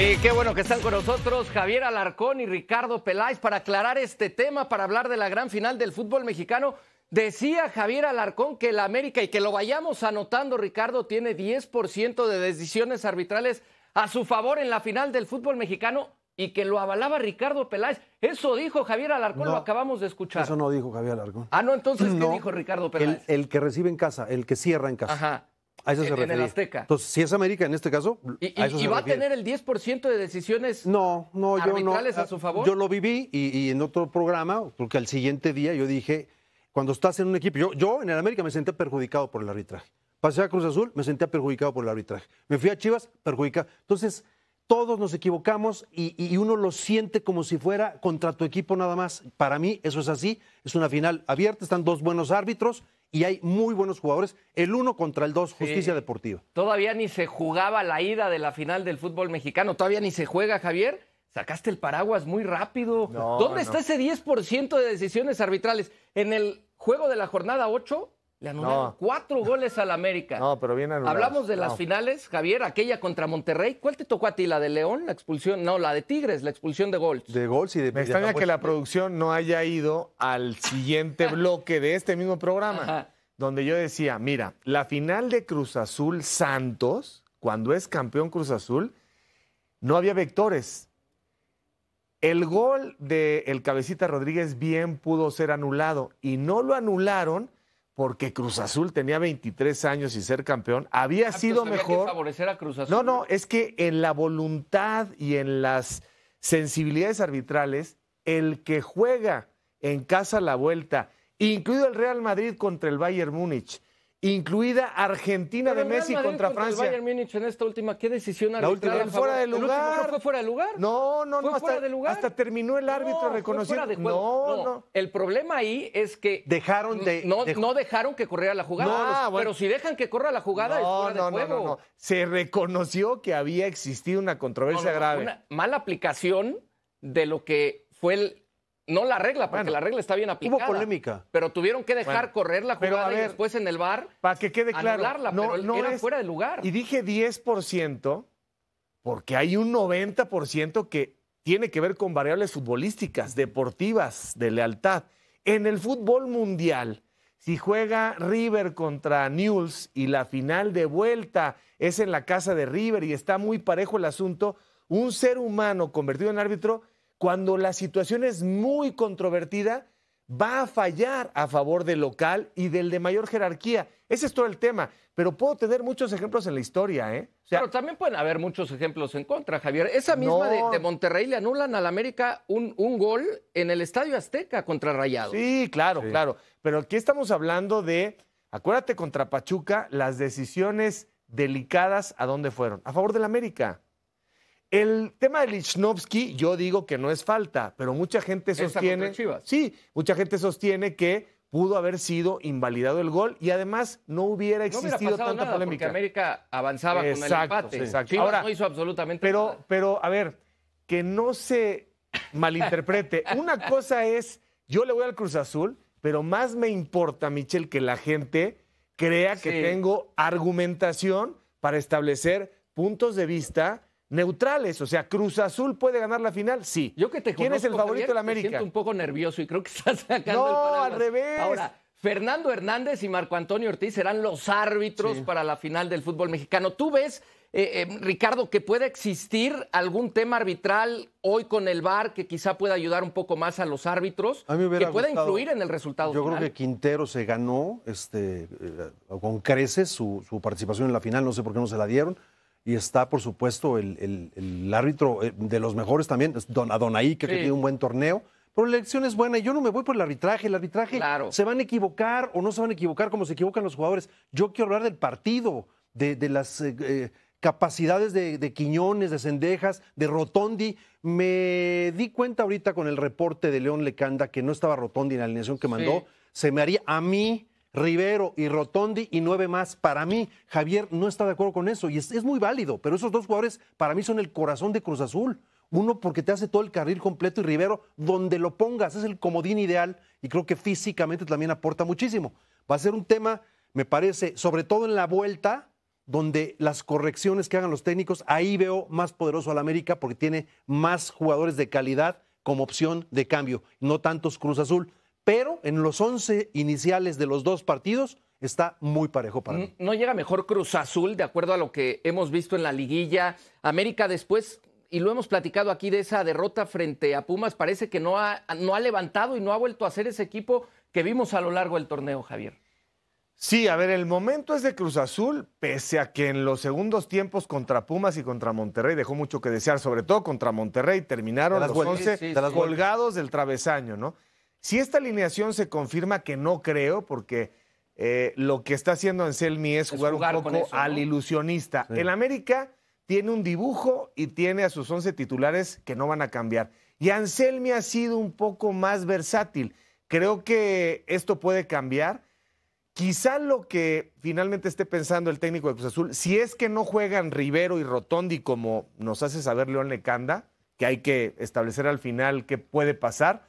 Y qué bueno que están con nosotros Javier Alarcón y Ricardo Peláez para aclarar este tema, para hablar de la gran final del fútbol mexicano. Decía Javier Alarcón que la América, y que lo vayamos anotando, Ricardo, tiene 10% de decisiones arbitrales a su favor en la final del fútbol mexicano y que lo avalaba Ricardo Peláez. Eso dijo Javier Alarcón, lo acabamos de escuchar. Eso no dijo Javier Alarcón. Ah, no, entonces, ¿qué dijo Ricardo Peláez? El, el, que recibe en casa, el que cierra en casa. Ajá el Azteca. Entonces, si es América en este caso, ¿Y, va a tener el 10% de decisiones no, no, yo no, a su ah, favor? Yo lo viví y, en otro programa, porque al siguiente día yo dije, cuando estás en un equipo, yo, yo en el América me sentía perjudicado por el arbitraje. Pasé a Cruz Azul, me sentía perjudicado por el arbitraje. Me fui a Chivas, perjudicado. Entonces, todos nos equivocamos y, uno lo siente como si fuera contra tu equipo nada más. Para mí eso es así, es una final abierta, están dos buenos árbitros y hay muy buenos jugadores. El uno contra el dos, justicia deportiva. Todavía ni se jugaba la ida de la final del fútbol mexicano, todavía ni se juega, Javier. Sacaste el paraguas muy rápido. ¿Dónde está ese 10% de decisiones arbitrales? ¿En el juego de la jornada 8? Le anularon cuatro goles al América. No, pero bien Hablamos de las finales, Javier, aquella contra Monterrey. ¿Cuál te tocó a ti? ¿La de León? ¿La expulsión? No, la de Tigres, la expulsión de Gols. De Gols y de Me extraña que la producción no haya ido al siguiente bloque de este mismo programa, donde yo decía, mira, la final de Cruz Azul Santos, cuando es campeón Cruz Azul, no había vectores. El gol del el Cabecita Rodríguez bien pudo ser anulado y no lo anularon porque Cruz Azul tenía 23 años y ser campeón había sido mejor. favorecer a Cruz Azul. No, no, es que en la voluntad y en las sensibilidades arbitrales, el que juega en casa la vuelta, incluido el Real Madrid contra el Bayern Múnich, incluida Argentina de Messi contra, Francia. El en esta última, ¿qué decisión La fue fuera de lugar? No, no, no. Hasta, terminó el árbitro reconocido. reconociendo. No, no, El problema ahí es que dejaron de no, dejaron que corriera la jugada. Pero si dejan que corra la jugada, es fuera de juego. No, no, Se reconoció que había existido una controversia grave. Una mala aplicación de lo que fue el no la regla, porque la regla está bien aplicada. Hubo polémica. Pero tuvieron que dejar correr la jugada y después en el bar. Para que quede claro. pero era fuera de lugar. Y dije 10%, porque hay un 90% que tiene que ver con variables futbolísticas, deportivas, de lealtad. En el fútbol mundial, si juega River contra Newells y la final de vuelta es en la casa de River y está muy parejo el asunto, un ser humano convertido en árbitro cuando la situación es muy controvertida, va a fallar a favor del local y del de mayor jerarquía. Ese es todo el tema. Pero puedo tener muchos ejemplos en la historia, ¿eh? Pero también pueden haber muchos ejemplos en contra, Javier. Esa misma de, Monterrey le anulan al América un, gol en el Estadio Azteca contra Rayado. Sí, claro, claro. Pero aquí estamos hablando de, acuérdate contra Pachuca, las decisiones delicadas a dónde fueron. A favor del América. El tema de Lichnowsky, yo digo que no es falta, pero mucha gente sostiene. Sí, mucha gente sostiene que pudo haber sido invalidado el gol y además no hubiera existido tanta polémica. América avanzaba con el empate. Exacto. Ahora, no hizo absolutamente pero, nada. Pero, a ver, que no se malinterprete. Una cosa es, yo le voy al Cruz Azul, pero más me importa, Michel, que la gente crea que tengo argumentación para establecer puntos de vista neutrales. O sea, Cruz Azul puede ganar la final, sí. Yo que te ¿Quién es el favorito de América? Me siento un poco nervioso y creo que estás sacando no, el al revés. Ahora, Fernando Hernández y Marco Antonio Ortiz serán los árbitros para la final del fútbol mexicano. ¿Tú ves, eh, eh, Ricardo, que puede existir algún tema arbitral hoy con el VAR que quizá pueda ayudar un poco más a los árbitros? A mí me que pueda influir en el resultado. Yo creo que Quintero se ganó este, eh, con creces su participación en la final, no sé por qué no se la dieron y está, por supuesto, el, el, árbitro eh, de los mejores también, Don Adonai, que, tiene un buen torneo. Pero la elección es buena y yo no me voy por el arbitraje. El arbitraje se van a equivocar o no se van a equivocar como se equivocan los jugadores. Yo quiero hablar del partido, de, las eh, eh, capacidades de, Quiñones, de Cendejas, de Rotondi. Me di cuenta ahorita con el reporte de León Lecanda que no estaba Rotondi en la alineación que mandó. Se me haría a mí Rivero y Rotondi y nueve más. Para mí, Javier no está de acuerdo con eso y es, muy válido, pero esos dos jugadores para mí son el corazón de Cruz Azul. Uno porque te hace todo el carril completo y Rivero, donde lo pongas, es el comodín ideal y creo que físicamente también aporta muchísimo. Va a ser un tema, me parece, sobre todo en la vuelta, donde las correcciones que hagan los técnicos, ahí veo más poderoso al América porque tiene más jugadores de calidad como opción de cambio, no tantos Cruz Azul pero en los 11 iniciales de los dos partidos está muy parejo para mí. No llega mejor Cruz Azul, de acuerdo a lo que hemos visto en la liguilla. América después, y lo hemos platicado aquí de esa derrota frente a Pumas, parece que no ha, no ha levantado y no ha vuelto a ser ese equipo que vimos a lo largo del torneo, Javier. Sí, a ver, el momento es de Cruz Azul, pese a que en los segundos tiempos contra Pumas y contra Monterrey dejó mucho que desear, sobre todo contra Monterrey, terminaron las los 11 colgados del travesaño, ¿no? Si esta alineación se confirma que no creo, porque eh, lo que está haciendo Anselmi es, jugar, un poco al ilusionista. El América tiene un dibujo y tiene a sus 11 titulares que no van a cambiar. Y Anselmi ha sido un poco más versátil. Creo que esto puede cambiar. Quizá lo que finalmente esté pensando el técnico de Cruz Azul, si es que no juegan Rivero y Rotondi como nos hace saber León Lecanda, que hay que establecer al final qué puede pasar,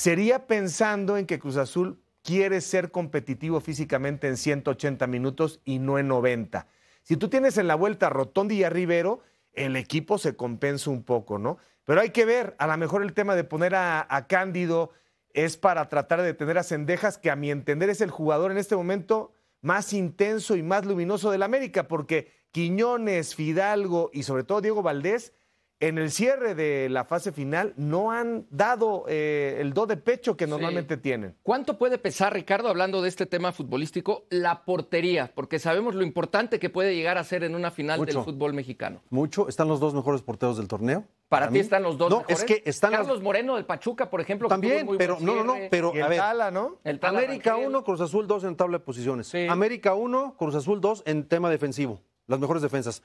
sería pensando en que Cruz Azul quiere ser competitivo físicamente en 180 minutos y no en 90. Si tú tienes en la vuelta a Rotondi y a Rivero, el equipo se compensa un poco, ¿no? Pero hay que ver, a lo mejor el tema de poner a, Cándido es para tratar de tener a Cendejas, que a mi entender es el jugador en este momento más intenso y más luminoso del América, porque Quiñones, Fidalgo y sobre todo Diego Valdés en el cierre de la fase final no han dado eh, el do de pecho que normalmente tienen. ¿Cuánto puede pesar, Ricardo, hablando de este tema futbolístico, la portería? Porque sabemos lo importante que puede llegar a ser en una final del fútbol mexicano. Mucho. Están los dos mejores porteros del torneo. Para, ti están los dos no, Es que están Carlos Moreno del Pachuca, por ejemplo. También, pero no, no, Pero Tala, ¿no? El América 1, Cruz Azul 2 en tabla de posiciones. América 1, Cruz Azul 2 en tema defensivo las mejores defensas.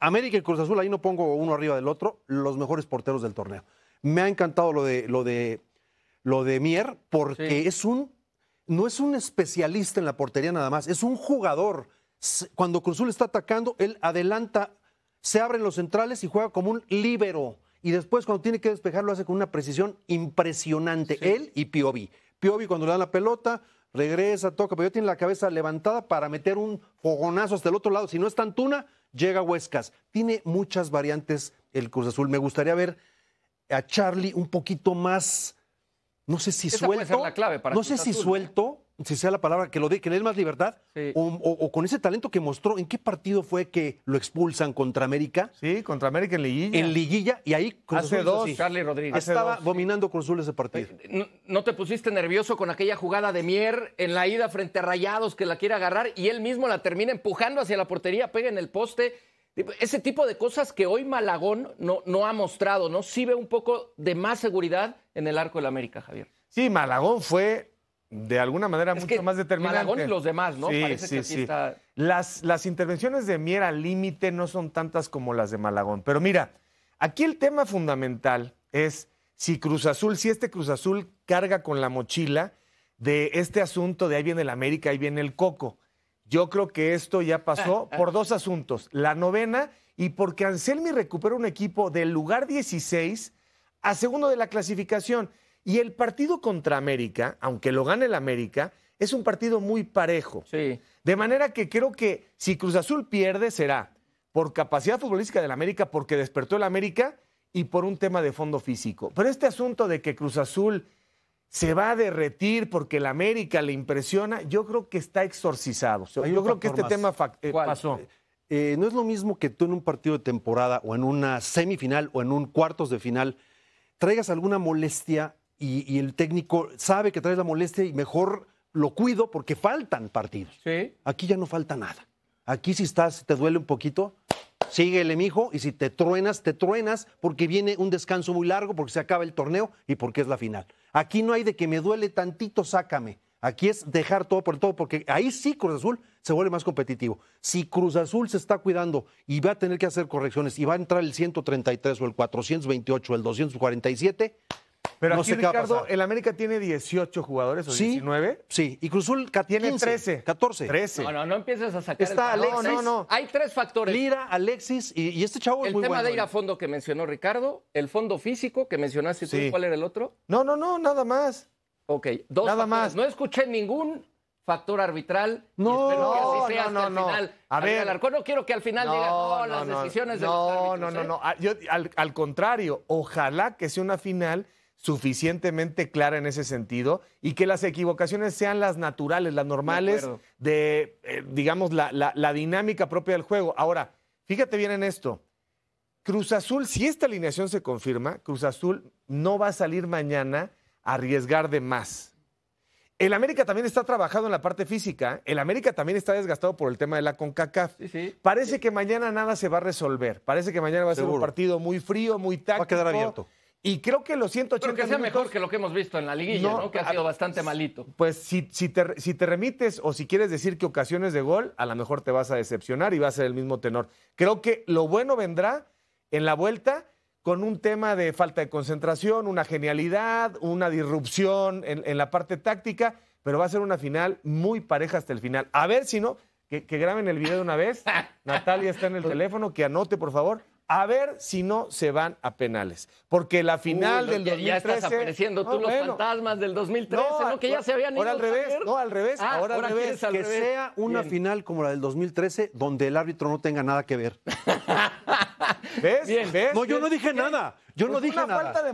América y Cruz Azul, ahí no pongo uno arriba del otro, los mejores porteros del torneo. Me ha encantado lo de, lo de, lo de Mier, porque es un, no es un especialista en la portería nada más, es un jugador. Cuando Cruz Azul está atacando, él adelanta, se abren los centrales y juega como un líbero. Y después, cuando tiene que despejar, lo hace con una precisión impresionante. Él y Piovi. Piovi, cuando le dan la pelota, regresa, toca, pero ya tiene la cabeza levantada para meter un fogonazo hasta el otro lado. Si no es Tantuna, llega Huescas. Tiene muchas variantes el Cruz Azul. Me gustaría ver a Charlie un poquito más, no sé si suelto. no sé si suelto, si sea la palabra, que lo dé, que le más libertad, o, con ese talento que mostró, ¿en qué partido fue que lo expulsan contra América? Sí, contra América en Liguilla. En Liguilla, y ahí Cruz Hace dos, Charlie Rodríguez. Estaba dominando Cruz Azul ese partido. Eh, ¿No, te pusiste nervioso con aquella jugada de Mier en la ida frente a Rayados que la quiere agarrar y él mismo la termina empujando hacia la portería, pega en el poste? Ese tipo de cosas que hoy Malagón no, no ha mostrado, ¿no? Sí ve un poco de más seguridad en el arco del América, Javier. Sí, Malagón fue de alguna manera mucho más determinante. Malagón y los demás, ¿no? Parece que sí. Está... Las, las intervenciones de Mier límite no son tantas como las de Malagón. Pero mira, aquí el tema fundamental es si Cruz Azul, si este Cruz Azul carga con la mochila de este asunto de ahí viene el América, ahí viene el Coco. Yo creo que esto ya pasó por dos asuntos. La novena y porque Anselmi recupera un equipo del lugar 16 a segundo de la clasificación. Y el partido contra América, aunque lo gane el América, es un partido muy parejo. De manera que creo que si Cruz Azul pierde será por capacidad futbolística del América, porque despertó el América y por un tema de fondo físico. Pero este asunto de que Cruz Azul se va a derretir porque el América le impresiona, yo creo que está exorcizado. yo creo que este tema eh, pasó. Eh, eh, no es lo mismo que tú en un partido de temporada o en una semifinal o en un cuartos de final traigas alguna molestia y, el técnico sabe que trae la molestia y mejor lo cuido porque faltan partidos. Aquí ya no falta nada. Aquí si estás, te duele un poquito, síguele, mijo, y si te truenas, te truenas, porque viene un descanso muy largo, porque se acaba el torneo y porque es la final. Aquí no hay de que me duele tantito, sácame. Aquí es dejar todo por todo, porque ahí sí Cruz Azul se vuelve más competitivo. Si Cruz Azul se está cuidando y va a tener que hacer correcciones y va a entrar el 133 o el 428 o el 247, pero Ricardo, el América tiene 18 jugadores o ¿Sí? 19. Sí, y Cruzul tiene 13. 14. 13. No, no, no empieces a sacar Está Alexis. No, no, Hay tres factores. Lira, Alexis y, este chavo es muy bueno. El tema de ir eh. a fondo que mencionó Ricardo, el fondo físico que mencionaste tú, ¿cuál era el otro? No, no, no, nada más. Ok, dos. Nada factores. más. No escuché ningún factor arbitral. No, no, sea no, hasta el final. A ver, no quiero que al final diga no, las decisiones del No, no, ¿eh? no, no. Ah, al, contrario, ojalá que sea una final suficientemente clara en ese sentido y que las equivocaciones sean las naturales, las normales de, eh, digamos, la, dinámica propia del juego. Ahora, fíjate bien en esto. Cruz Azul, si esta alineación se confirma, Cruz Azul no va a salir mañana a arriesgar de más. El América también está trabajado en la parte física. El América también está desgastado por el tema de la CONCACAF. Parece que mañana nada se va a resolver. Parece que mañana va a ser un partido muy frío, muy táctico. Va a quedar abierto. Y creo que los 180 creo que sea mejor que lo que hemos visto en la liguilla, no, que ha sido bastante malito. Pues si, te, remites o si quieres decir que ocasiones de gol, a lo mejor te vas a decepcionar y va a ser el mismo tenor. Creo que lo bueno vendrá en la vuelta con un tema de falta de concentración, una genialidad, una disrupción en, la parte táctica, pero va a ser una final muy pareja hasta el final. A ver si no, que graben el video de una vez. Natalia está en el teléfono, que anote, por favor a ver si no se van a penales. Porque la final del 2013... Ya estás apareciendo tú los fantasmas del 2013, no, que ya se habían ido. Ahora al revés, no, al revés, ah, ahora, al revés. que sea una final como la del 2013 donde el árbitro no tenga nada que ver. ¿Ves? No, yo no dije nada. Yo pues no dije falta de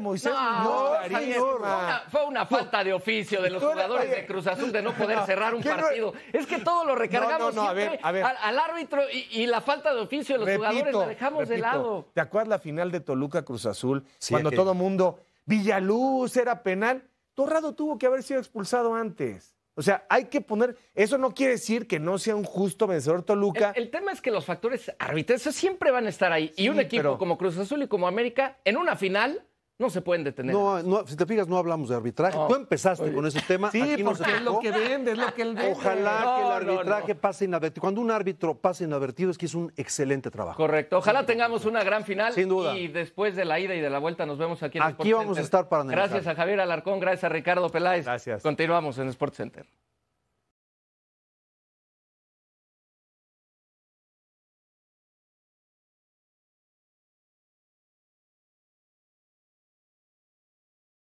fue una falta de oficio de los jugadores de Cruz Azul de no poder cerrar un partido. Es que todo lo recargamos Al, árbitro y, la falta de oficio de los jugadores la dejamos de lado. ¿Te acuerdas la final de Toluca Cruz Azul? Sí, cuando todo mundo, Villaluz era penal. Torrado tuvo que haber sido expulsado antes. O sea, hay que poner. Eso no quiere decir que no sea un justo vencedor Toluca. El, tema es que los factores arbitrarios siempre van a estar ahí. y un equipo como Cruz Azul y como América, en una final, no se pueden detener. No, si te fijas, no hablamos de arbitraje. Tú empezaste con ese tema. Sí, porque es lo que vende, es lo que él vende. Ojalá que el arbitraje pase inadvertido. Cuando un árbitro pase inadvertido es que es un excelente trabajo. Correcto. Ojalá tengamos una gran final. Sin duda. Y después de la ida y de la vuelta nos vemos aquí en Aquí vamos a estar para analizar. Gracias a Javier Alarcón, gracias a Ricardo Peláez. Gracias. Continuamos en Sport Center.